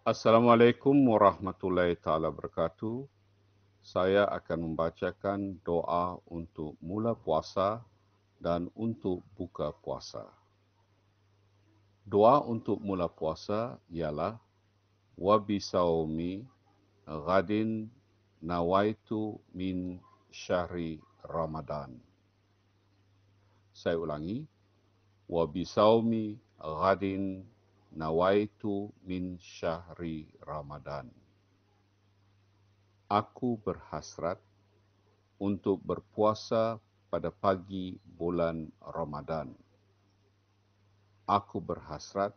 Assalamualaikum warahmatullahi taala wabarakatuh. Saya akan membacakan doa untuk mula puasa dan untuk buka puasa. Doa untuk mula puasa ialah wa bisaumi ghadin nawaitu min syahri Ramadan. Saya ulangi wa bisaumi ghadin nawaitu min syahri ramadan aku berhasrat untuk berpuasa pada pagi bulan ramadan aku berhasrat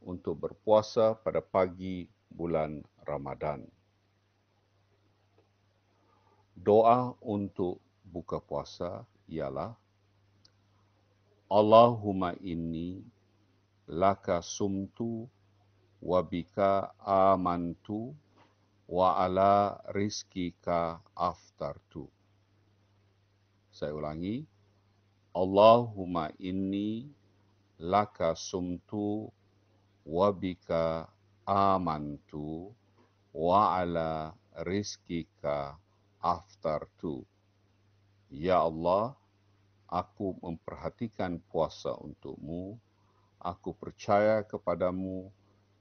untuk berpuasa pada pagi bulan ramadan doa untuk buka puasa ialah Allahumma inni laka sumtu wa bika amantu wa ala rizkika aftartu. Saya ulangi. Allahumma inni laka sumtu wa bika amantu wa ala rizkika aftartu. Ya Allah, aku memperhatikan puasa untukmu aku percaya kepadamu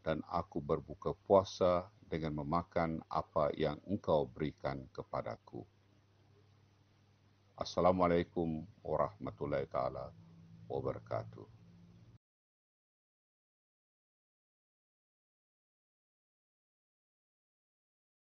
dan aku berbuka puasa dengan memakan apa yang engkau berikan kepadaku. Assalamualaikum warahmatullahi taala wabarakatuh.